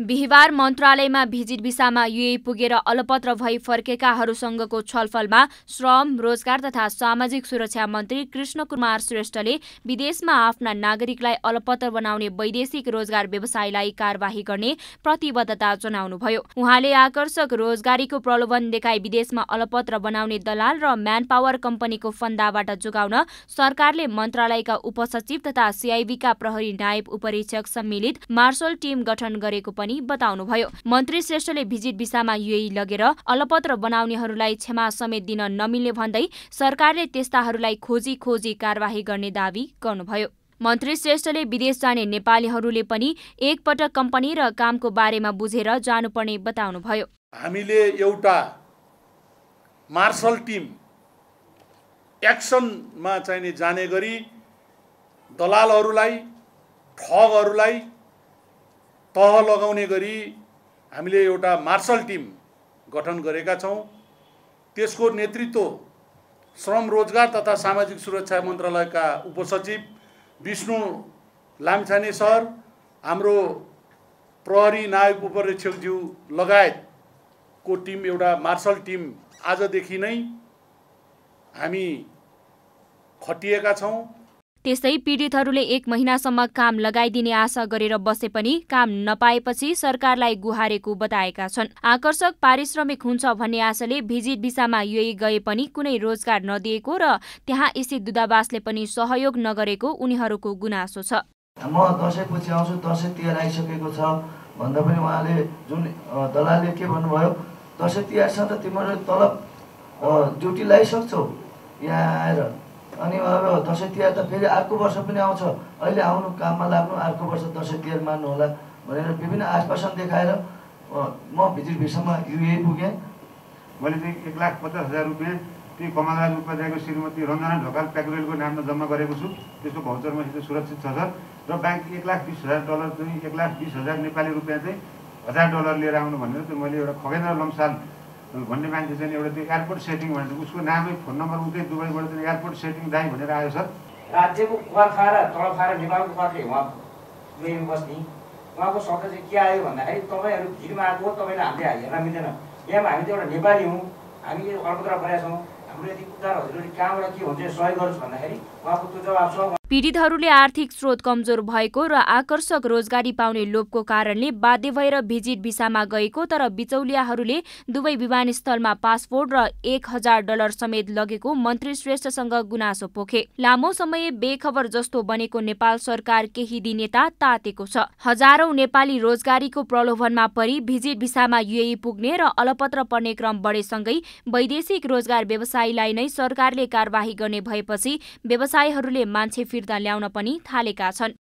बिहिबार मन्त्रालयमा भिजिट भिसामा युए पुगेर अलपत्र भई फर्केकाहरूसँगको छलफलमा श्रम रोजगार तथा सामाजिक सुरक्षा मन्त्री कृष्ण कुमार श्रेष्ठले विदेशमा आफ्ना नागरिकलाई अलपत्र बनाउने वैदेशिक रोजगार व्यवसायलाई कार्यवाही गर्ने प्रतिबद्धता जनाउनुभयो उहाँले आकर्षक रोजगारीको प्रलोभन देखाई विदेशमा अलपत्र बनाउने दलाल र म्यान पावर कम्पनीको फन्दाबाट जोगाउन सरकारले मन्त्रालयका उपसचिव तथा सिआइबीका प्रहरी नायब उपरीक्षक सम्मिलित मार्शल टिम गठन गरेको पनि पनि बताउनुभयो मन्त्री श्रेष्ठले भिजिट भिसामा युएई लगेर अलपत्र बनाउनेहरूलाई क्षमा समेत दिन नमिल्ने भन्दै सरकारले त्यस्ताहरूलाई खोजी खोजी कार्यवाही गर्ने दावी गर्नुभयो मन्त्री श्रेष्ठले विदेश जाने नेपालीहरूले पनि एकपटक कम्पनी र कामको बारेमा बुझेर जानुपर्ने बताउनुभयो हामीले एउटा मार्शल टिम एक्सनमा चाहिने जाने गरी दलालहरूलाई ठगहरूलाई तह लगाउने गरी हामीले एउटा मार्सल टिम गठन गरेका छौँ त्यसको नेतृत्व श्रम रोजगार तथा सामाजिक सुरक्षा मन्त्रालयका उपसचिव विष्णु लामछाने सर हाम्रो प्रहरी नायक उपरीक्षकज्यू लगायतको टिम एउटा मार्सल टिम आजदेखि नै हामी खटिएका छौँ त्यस्तै पीडितहरूले एक महिनासम्म काम लगाइदिने आशा गरेर बसे पनि काम नपाएपछि सरकारलाई गुहारेको बताएका छन् आकर्षक पारिश्रमिक हुन्छ भन्ने आशाले भिजिट भिसामा यही गए पनि कुनै रोजगार नदिएको र त्यहाँ स्थित दूतावासले पनि सहयोग नगरेको उनीहरूको गुनासो छ म दसैँपछि आउँछु दसैँ तिहार आइसकेको छ भन्दा पनि उहाँले जुन दलालले के भन्नुभयो दसैँ तिहारसँग त तिम्रो तलब ड्युटी लगाइसक्छौ यहाँ आएर अनि अब दसैँ तिहार त फेरि अर्को वर्ष पनि आउँछ अहिले आउनु काममा लाग्नु अर्को वर्ष दसैँ तिहार मान्नुहोला भनेर विभिन्न आश्वासन देखाएर म भिजिट भिसम्म युए पुगेँ मैले चाहिँ एक लाख पचास हजार रुपियाँ ती कमलराज उपाध्यायको श्रीमती रञ्जना ढकाल प्याकुरेलको नाममा जम्मा गरेको छु त्यसको भौचर मसित सुरक्षित छ सर र ब्याङ्क एक लाख बिस हजार डलर चाहिँ एक लाख बिस हजार नेपाली रुपियाँ चाहिँ हजार डलर लिएर आउनु भनेर चाहिँ मैले एउटा खगेन्द्र लम्साल भन्ने मान्छे चाहिँ एउटा त्यो एयरपोर्ट सेटिङ भनेर उसको नामै फोन नम्बर उतै दुबईबाट चाहिँ एयरपोर्ट सेटिङ दाई भनेर आयो सर राज्यको कर्खा र तलखा र नेपालको कर्खै उहाँ मेरो बस्ने उहाँको शब्द चाहिँ के आयो भन्दाखेरि तपाईँहरू भिडमा आएको तपाईँलाई हामीले हेर्न मिल्दैन यहाँ हामी त एउटा नेपाली हौँ हामी अर्कोतिर परेका छौँ हाम्रो यदि उद्धार हजुरले कहाँबाट के हुन्छ सहयोग गर्नुहोस् भन्दाखेरि उहाँको त्यो जवाब छ पीडितहरूले आर्थिक स्रोत कमजोर भएको र आकर्षक रोजगारी पाउने लोभको कारणले बाध्य भएर भिजिट भिसामा गएको तर बिचौलियाहरूले दुवै विमानस्थलमा पासपोर्ट र एक हजार डलर समेत लगेको मन्त्री श्रेष्ठसँग गुनासो पोखे लामो समय बेखबर जस्तो बनेको नेपाल सरकार केही दिनेता तातेको छ हजारौं नेपाली रोजगारीको प्रलोभनमा परि भिजिट भिसामा युए पुग्ने र अलपत्र पर्ने क्रम बढेसँगै वैदेशिक रोजगार व्यवसायीलाई नै सरकारले कार्यवाही गर्ने भएपछि व्यवसायीहरूले मान्छे फिर्ता ल्याउन पनि थालेका छन्